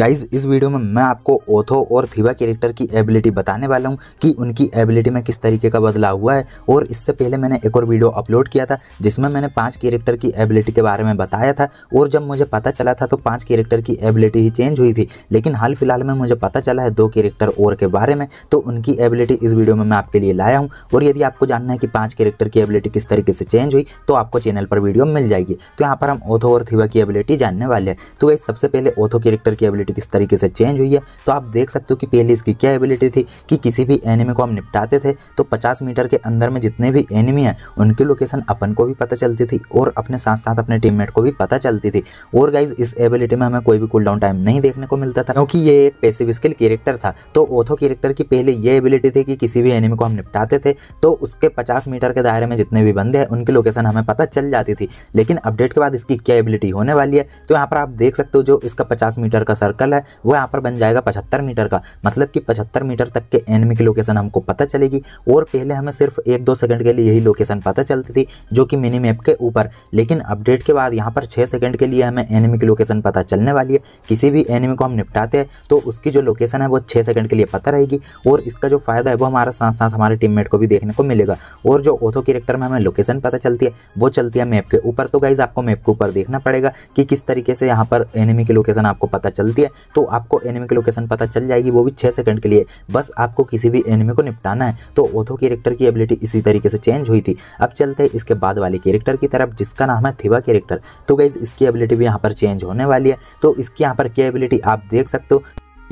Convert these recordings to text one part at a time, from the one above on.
guys इस video में मैं आपको ओथो और थीवा कैरेक्टर की एबिलिटी बताने वाला हूँ कि उनकी एबिलिटी में किस तरीके का बदलाव हुआ है और इससे पहले मैंने एक और वीडियो अपलोड किया था जिसमें मैंने पांच कैरेक्टर की एबिलिटी के बारे में बताया था और जब मुझे पता चला था तो पांच कैरेक्टर की एबिलिटी ही चेंज हुई थी लेकिन हाल फिलहाल में मुझे पता चला है दो कैरेक्टर और के बारे में तो उनकी एबिलिटी इस वीडियो में मैं आपके लिए लाया हूँ और यदि आपको जानना है कि पाँच कैरेक्टर की एबिलिटी किस तरीके से चेंज हुई तो आपको चैनल पर वीडियो मिल जाएगी तो यहाँ पर हम ओथो और थीवा की एबिलिटी जानने वाले हैं तो गई सबसे पहले ओथो कैरेक्टर की एबिलिटी एबिलिटी किस तरीके से चेंज हुई है तो आप देख सकते हो कि पहले इसकी क्या एबिलिटी थी कि किसी भी एनिमी को हम निपटाते थे तो पचास मीटर के अंदर में जितने भी एनिमी हैं उनकी लोकेशन अपन को भी पता चलती थी और अपने साथ साथ अपने टीम को भी पता चलती थी और गाइज इस एबिलिटी में हमें कोई भी कुल डाउन टाइम नहीं देखने को मिलता था क्योंकि ये एक पेसिव स्किल कैरेक्टर था तो ओथो कैरेक्टर की पहले ये एबिलिटी थी कि किसी भी एनिमी को हम निपटाते थे तो उसके पचास मीटर के दायरे में जितने भी बंदे हैं उनकी लोकेशन हमें पता चल जाती थी लेकिन अपडेट के बाद इसकी क्या एबिलिटी होने वाली है तो यहाँ पर आप देख सकते हो जो इसका पचास मीटर का सर सर्कल है वो यहाँ पर बन जाएगा पचहत्तर मीटर का मतलब कि पचहत्तर मीटर तक के एनमी की लोकेशन हमको पता चलेगी और पहले हमें सिर्फ एक दो सेकंड के लिए यही लोकेशन पता चलती थी जो कि मिनी मैप के ऊपर लेकिन अपडेट के बाद यहाँ पर छः सेकंड के लिए हमें एनिमी की लोकेशन पता चलने वाली है किसी भी एनिमी को हम निपटाते हैं तो उसकी जो लोकेशन है वो छः सेकंड के लिए पता रहेगी और इसका जो फ़ायदा है वो हमारे साथ साथ हमारे टीममेट को भी देखने को मिलेगा और जो ओथो कैरेक्टर में हमें लोकेशन पता चलती है वो चलती है मैप के ऊपर तो गाइज़ आपको मैप के ऊपर देखना पड़ेगा कि किस तरीके से यहाँ पर एनिमी की लोकेशन आपको पता चलती है है तो आपको एनिमी की लोकेशन पता चल जाएगी वो भी छः सेकंड के लिए बस आपको किसी भी एनिमी को निपटाना है तो ओथो कैरेक्टर की एबिलिटी इसी तरीके से चेंज हुई थी अब चलते हैं इसके बाद वाले कैरेक्टर की तरफ जिसका नाम है थिवा कैरेक्टर तो गाइज इसकी एबिलिटी भी यहाँ पर चेंज होने वाली है तो इसकी यहाँ पर क्या एबिलिटी आप देख सकते हो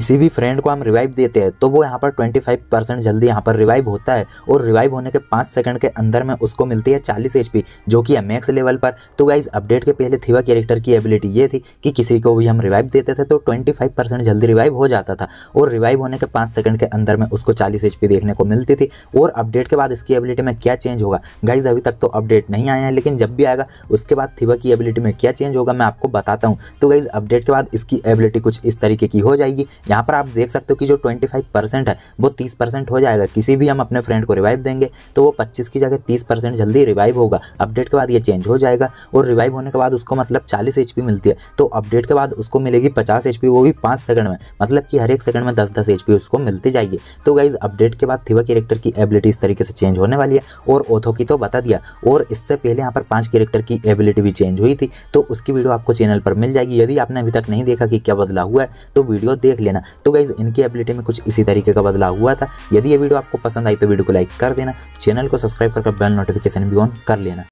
किसी भी फ्रेंड को हम रिवाइव देते हैं तो वो यहाँ पर 25 परसेंट जल्दी यहाँ पर रिवाइव होता है और रिवाइव होने के पाँच सेकंड के अंदर में उसको मिलती है 40 एच जो कि है मैक्स लेवल पर तो गाइज अपडेट के पहले थीवा कैरेक्टर की एबिलिटी ये थी कि किसी को भी हम रिवाइव देते थे तो ट्वेंटी जल्दी रिवाइव हो जाता था और रिवाइव होने के पाँच सेकंड के अंदर में उसको चालीस एच देखने को मिलती थी और अपडेट के बाद इसकी एबिलिटी में क्या चेंज होगा गाइज अभी तक तो अपडेट नहीं आया है लेकिन जब भी आएगा उसके बाद थीवा की एबिलिटी में क्या चेंज होगा मैं आपको बताता हूँ तो गाइज अपडेट के बाद इसकी एबिलिटी कुछ इस तरीके की हो जाएगी यहाँ पर आप देख सकते हो कि जो ट्वेंटी फाइव परसेंट है वो तीस परसेंट हो जाएगा किसी भी हम अपने फ्रेंड को रिवाइव देंगे तो वो पच्चीस की जगह तीस परसेंट जल्दी रिवाइव होगा अपडेट के बाद ये चेंज हो जाएगा और रिवाइव होने के बाद उसको मतलब चालीस एच मिलती है तो अपडेट के बाद उसको मिलेगी पचास एच वो भी पाँच सेकंड में मतलब कि हर एक सेकंड में दस दस एच उसको मिलती जाएगी तो गाइज अपडेट के बाद थीवा कैरेक्टर की एबिलिटी इस तरीके से चेंज होने वाली है और ओथो की तो बता दिया और इससे पहले यहाँ पर पाँच कैरेक्टर की एबिलिटी भी चेंज हुई थी तो उसकी वीडियो आपको चैनल पर मिल जाएगी यदि आपने अभी तक नहीं देखा कि क्या बदला हुआ है तो वीडियो देख लेना देना तो गाइज इनकी एबिलिटी में कुछ इसी तरीके का बदलाव हुआ था यदि ये वीडियो आपको पसंद आई तो वीडियो को लाइक कर देना चैनल को सब्सक्राइब करके बेल नोटिफिकेशन भी ऑन कर लेना